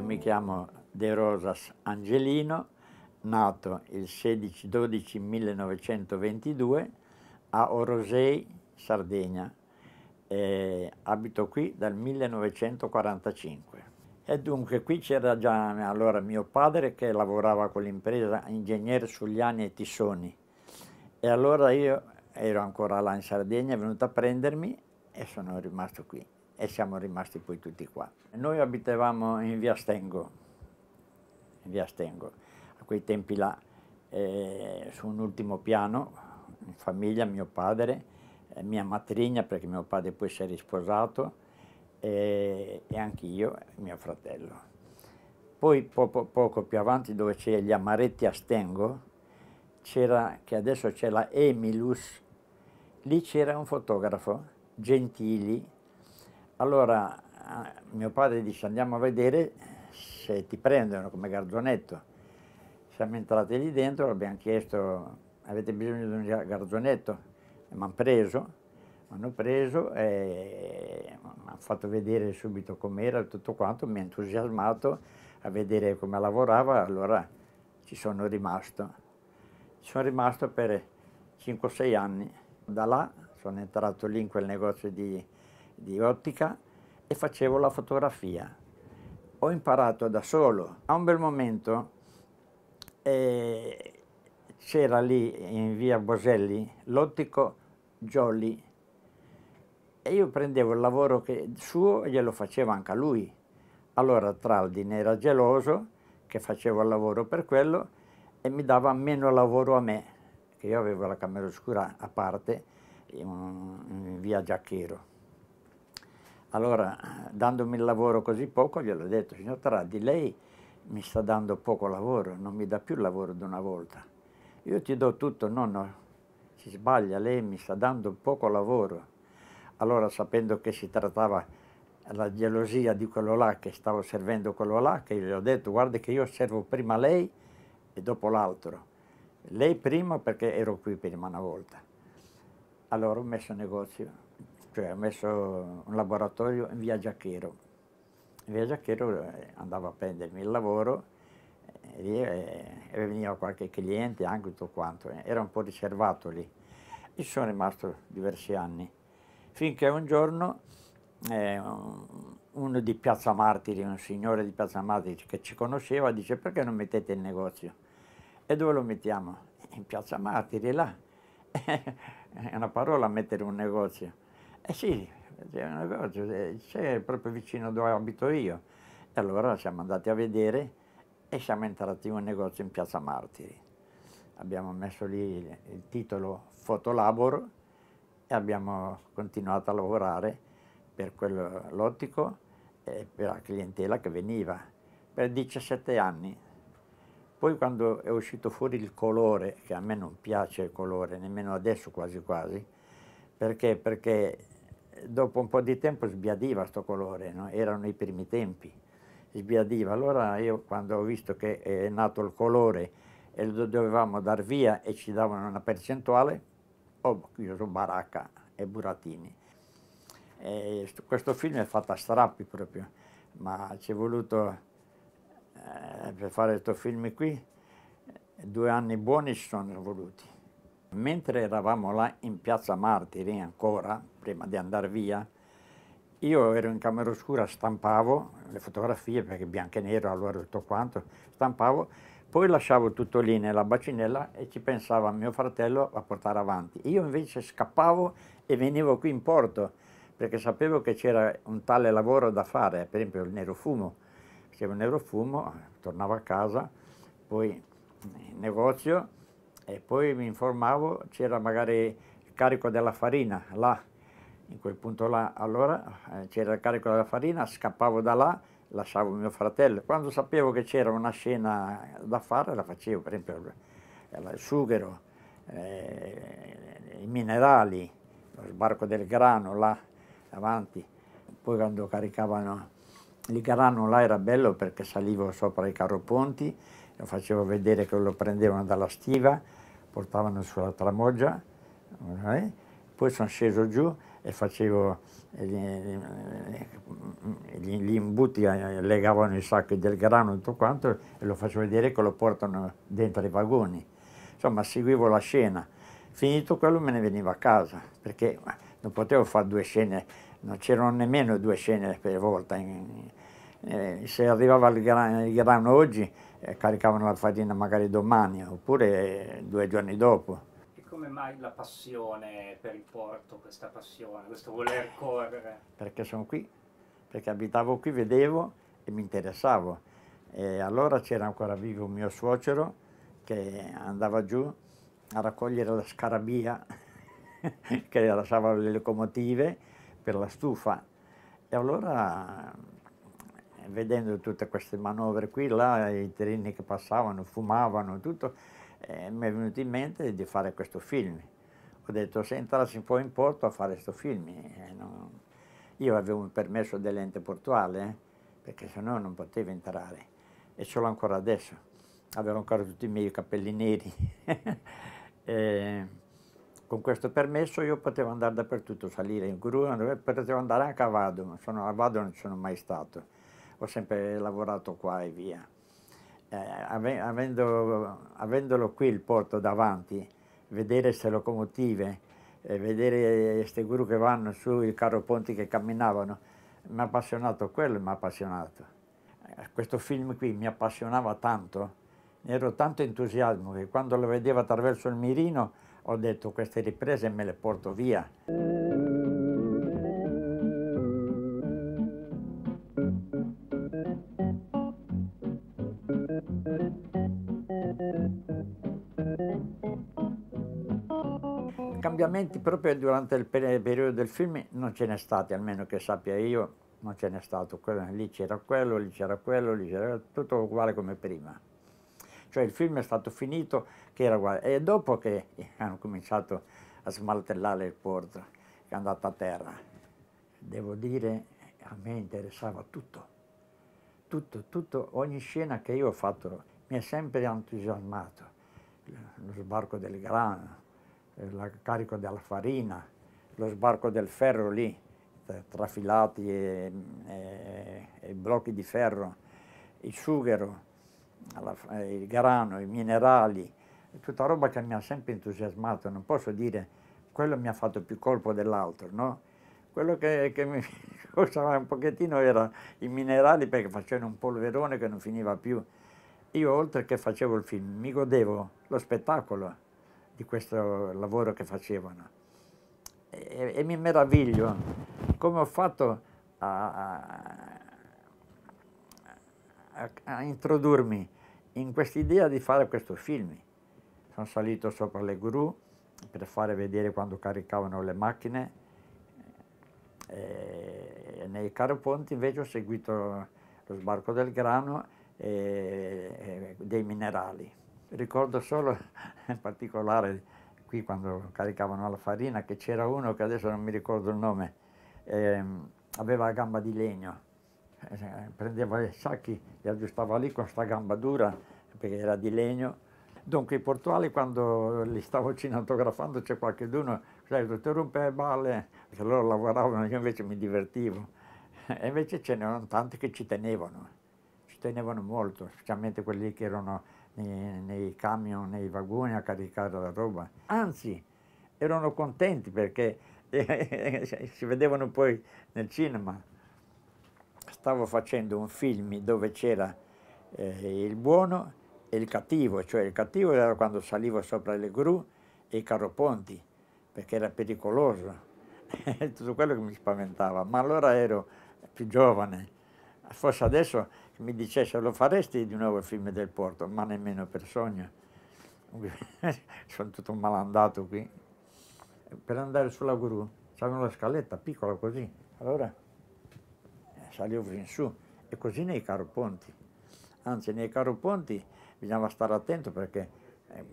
io mi chiamo De Rosas Angelino, nato il 16-12-1922 a Orosei, Sardegna. E abito qui dal 1945. E dunque qui c'era già allora mio padre che lavorava con l'impresa ingegnere Sugliani e Tissoni. E allora io ero ancora là in Sardegna, è venuto a prendermi e sono rimasto qui e siamo rimasti poi tutti qua. Noi abitavamo in via Stengo, in via Stengo, a quei tempi là, eh, su un ultimo piano, in famiglia, mio padre, eh, mia matrigna, perché mio padre poi si è risposato, eh, e anche io e mio fratello. Poi po po poco più avanti, dove c'è gli Amaretti a Stengo, c'era, che adesso c'è la Emilus, lì c'era un fotografo, Gentili, allora eh, mio padre dice andiamo a vedere se ti prendono come garzonetto. Siamo entrati lì dentro, abbiamo chiesto avete bisogno di un garzonetto? E mi hanno preso, mi hanno preso e mi hanno fatto vedere subito com'era tutto quanto, mi ha entusiasmato a vedere come lavorava, allora ci sono rimasto. Ci sono rimasto per 5-6 anni. Da là sono entrato lì in quel negozio di di ottica e facevo la fotografia. Ho imparato da solo. A un bel momento eh, c'era lì in via Boselli l'ottico Jolly e io prendevo il lavoro che, suo e glielo facevo anche a lui. Allora Traldi ne era geloso che facevo il lavoro per quello e mi dava meno lavoro a me, che io avevo la camera oscura a parte in, in via Giacchero. Allora, dandomi il lavoro così poco, gliel'ho detto, signor Taraldi, lei mi sta dando poco lavoro, non mi dà più il lavoro di una volta. Io ti do tutto, no, no, si sbaglia, lei mi sta dando poco lavoro. Allora, sapendo che si trattava la gelosia di quello là che stavo servendo quello là, che gli ho detto, guarda che io servo prima lei e dopo l'altro. Lei prima perché ero qui prima una volta. Allora ho messo negozio, cioè ha messo un laboratorio in via Giacchero. In via Giacchero eh, andavo a prendermi il lavoro e, eh, eh, e veniva qualche cliente, anche tutto quanto, era un po' riservato lì. E sono rimasto diversi anni, finché un giorno eh, uno di Piazza Martiri, un signore di Piazza Martiri che ci conosceva, dice perché non mettete il negozio? E dove lo mettiamo? In Piazza Martiri, là. È una parola mettere un negozio. Eh sì, c'è una cosa, eh, c'è proprio vicino dove abito io. E allora siamo andati a vedere e siamo entrati in un negozio in Piazza Martiri. Abbiamo messo lì il titolo Fotolabor e abbiamo continuato a lavorare per quello lottico e per la clientela che veniva per 17 anni. Poi quando è uscito fuori il colore, che a me non piace il colore, nemmeno adesso quasi quasi, perché? Perché eh, dopo un po' di tempo sbiadiva questo colore, no? erano i primi tempi, sbiadiva. Allora io quando ho visto che eh, è nato il colore e lo dovevamo dar via e ci davano una percentuale, ho oh, chiuso Baracca e Buratini. E questo film è fatto a strappi proprio, ma ci è voluto eh, per fare questo film qui, due anni buoni ci sono voluti. Mentre eravamo là in piazza Martiri ancora, prima di andare via, io ero in camera oscura, stampavo le fotografie, perché bianco e nero allora tutto quanto, stampavo, poi lasciavo tutto lì nella bacinella e ci pensava mio fratello a portare avanti. Io invece scappavo e venivo qui in porto, perché sapevo che c'era un tale lavoro da fare, per esempio il nero fumo. Facevo il nero fumo, tornavo a casa, poi in negozio, e poi mi informavo, c'era magari il carico della farina là, in quel punto là, allora eh, c'era il carico della farina, scappavo da là, lasciavo mio fratello. Quando sapevo che c'era una scena da fare la facevo, per esempio eh, il sughero, eh, i minerali, lo sbarco del grano là davanti, poi quando caricavano il grano là era bello perché salivo sopra i carroponti, lo facevo vedere che lo prendevano dalla stiva, portavano sulla tramoggia, poi sono sceso giù e facevo gli imbuti, eh, legavano i sacchi del grano e tutto quanto e lo facevo vedere che lo portano dentro i vagoni. Insomma, seguivo la scena. Finito quello me ne venivo a casa, perché non potevo fare due scene, non c'erano nemmeno due scene per volta. Eh, se arrivava il grano, il grano oggi, eh, caricavano la farina magari domani oppure due giorni dopo. E come mai la passione per il porto, questa passione, questo voler correre? Perché sono qui, perché abitavo qui, vedevo e mi interessavo. E allora c'era ancora vivo mio suocero che andava giù a raccogliere la scarabia che lasciava le locomotive per la stufa. E allora vedendo tutte queste manovre qui, là, i treni che passavano, fumavano, tutto, eh, mi è venuto in mente di fare questo film. Ho detto se entrassi un po' in porto a fare questo film. Eh, non... Io avevo un permesso dell'ente portuale, eh, perché sennò non potevo entrare, e ce l'ho ancora adesso. Avevo ancora tutti i miei capelli neri. e, con questo permesso io potevo andare dappertutto, salire in gru, potevo andare anche a Vado, ma sono, a Vado non sono mai stato ho sempre lavorato qua e via. Eh, avendo, avendolo qui il porto davanti, vedere queste locomotive, eh, vedere queste guru che vanno su, i carro ponti che camminavano, mi ha appassionato quello, mi ha appassionato. Eh, questo film qui mi appassionava tanto, ero tanto entusiasmo che quando lo vedevo attraverso il mirino ho detto queste riprese me le porto via. cambiamenti proprio durante il periodo del film non ce n'è stati, almeno che sappia io, non ce n'è stato. Quello, lì c'era quello, lì c'era quello, lì c'era tutto uguale come prima. Cioè il film è stato finito che era uguale. E dopo che hanno cominciato a smaltellare il porto, è andato a terra, devo dire a me interessava tutto. Tutto, tutto, ogni scena che io ho fatto mi ha sempre entusiasmato. Lo sbarco del grano, eh, la carico della farina, lo sbarco del ferro lì, trafilati e, e, e blocchi di ferro, il sughero, alla, eh, il grano, i minerali, tutta roba che mi ha sempre entusiasmato, non posso dire quello mi ha fatto più colpo dell'altro, no? Quello che, che mi costava un pochettino era i minerali perché facevano un polverone che non finiva più. Io oltre che facevo il film, mi godevo lo spettacolo di questo lavoro che facevano. E, e mi meraviglio come ho fatto a, a, a introdurmi in quest'idea di fare questo film. Sono salito sopra le gru per fare vedere quando caricavano le macchine e eh, nei carponti invece ho seguito lo sbarco del grano e, e dei minerali ricordo solo in particolare qui quando caricavano la farina che c'era uno che adesso non mi ricordo il nome, ehm, aveva la gamba di legno, eh, prendeva i sacchi, li aggiustava lì con questa gamba dura perché era di legno. Dunque i portuali quando li stavo cinematografando c'è qualcuno sai, dottor rompe le balle, perché loro lavoravano, io invece mi divertivo. E invece ce n'erano tanti che ci tenevano, ci tenevano molto, specialmente quelli che erano nei, nei camion, nei vagoni a caricare la roba. Anzi, erano contenti perché si vedevano poi nel cinema. Stavo facendo un film dove c'era eh, il buono e il cattivo, cioè il cattivo era quando salivo sopra le gru e i carroponti, perché era pericoloso. tutto quello che mi spaventava, ma allora ero più giovane. Forse adesso mi dicesse lo faresti di nuovo il film del porto, ma nemmeno per sogno. Sono tutto malandato qui. Per andare sulla gru, c'avevano la scaletta piccola così, allora eh, salivo fin su e così nei caroponti. Anzi, nei caroponti bisognava stare attento perché eh,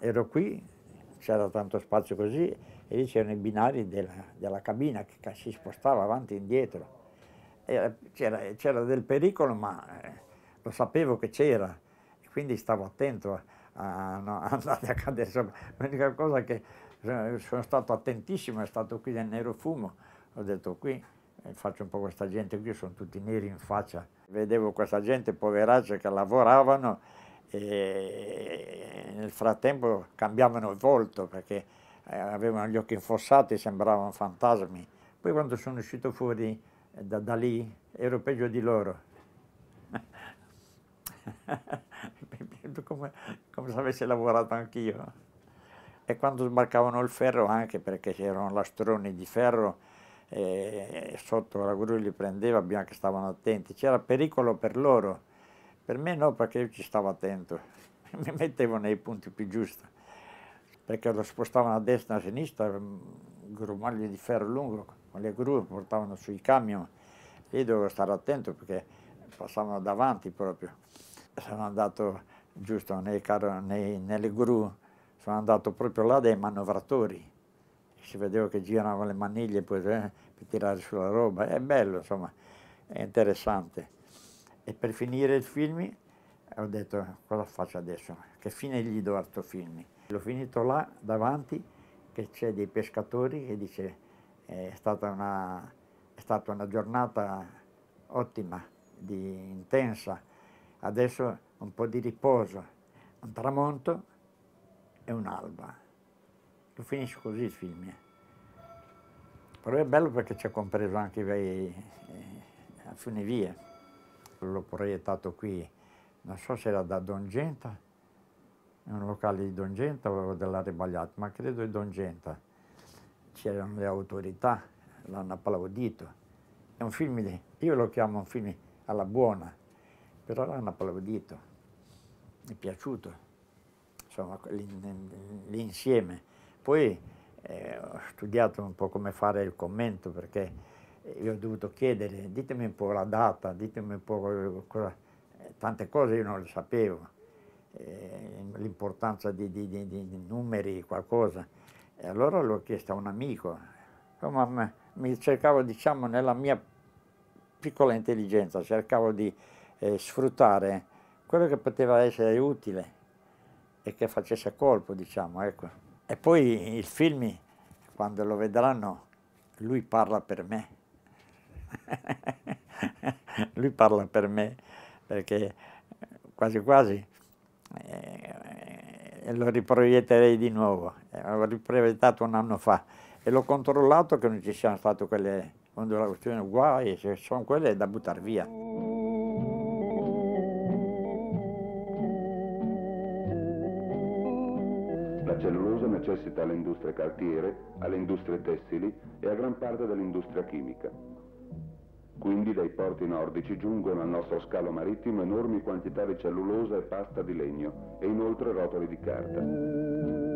ero qui, c'era tanto spazio così e lì c'erano i binari della, della cabina che si spostava avanti e indietro c'era, del pericolo, ma eh, lo sapevo che c'era, quindi stavo attento a, a no, andare a cadere sopra. L'unica cosa che eh, sono stato attentissimo è stato qui nel nero fumo, ho detto qui eh, faccio un po' questa gente qui, sono tutti neri in faccia. Vedevo questa gente poveraccia che lavoravano e nel frattempo cambiavano il volto perché avevano gli occhi infossati, sembravano fantasmi. Poi quando sono uscito fuori da, da lì ero peggio di loro. come, come se avessi lavorato anch'io. E quando sbarcavano il ferro anche perché c'erano lastroni di ferro e sotto la gru li prendeva, bisogna che stavano attenti. C'era pericolo per loro, per me no perché io ci stavo attento, mi mettevo nei punti più giusti, perché lo spostavano a destra e a sinistra, mm, grumagli di ferro lungo, con le gru, portavano sui camion, lì dovevo stare attento perché passavano davanti proprio. Sono andato giusto nei car- nei, nelle gru, sono andato proprio là dai manovratori, si vedeva che giravano le maniglie poi, eh, per tirare sulla roba, è bello insomma, è interessante. E per finire il film ho detto cosa faccio adesso, che fine gli do a questo film? L'ho finito là davanti che c'è dei pescatori che dice è stata una, è stata una giornata ottima, di, intensa. Adesso un po' di riposo, un tramonto e un'alba. Lo finisce così il film. Però è bello perché ci ha compreso anche eh, funivie. L'ho proiettato qui, non so se era da Dongenta, in un locale di Dongenta o della Ribagliata, ma credo di Dongenta c'erano le autorità, l'hanno applaudito. È un film, di, io lo chiamo un film alla buona, però l'hanno applaudito, mi è piaciuto, insomma, l'insieme. Poi eh, ho studiato un po' come fare il commento perché io ho dovuto chiedere, ditemi un po' la data, ditemi un po' cosa, eh, tante cose io non le sapevo, eh, l'importanza di, di, di, di numeri, qualcosa. E allora l'ho chiesto a un amico, insomma mi cercavo diciamo nella mia piccola intelligenza, cercavo di eh, sfruttare quello che poteva essere utile e che facesse colpo diciamo, ecco. E poi il film, quando lo vedranno, lui parla per me. lui parla per me perché eh, quasi quasi eh, eh, lo riproietterei di nuovo l'ho eh, ripresentato un anno fa e l'ho controllato che non ci siano state quelle ondulazioni uguali, se sono quelle da buttare via. La cellulosa necessita alle industrie cartiere, alle industrie tessili e a gran parte dell'industria chimica. Quindi dai porti nordici giungono al nostro scalo marittimo enormi quantità di cellulosa e pasta di legno e inoltre rotoli di carta.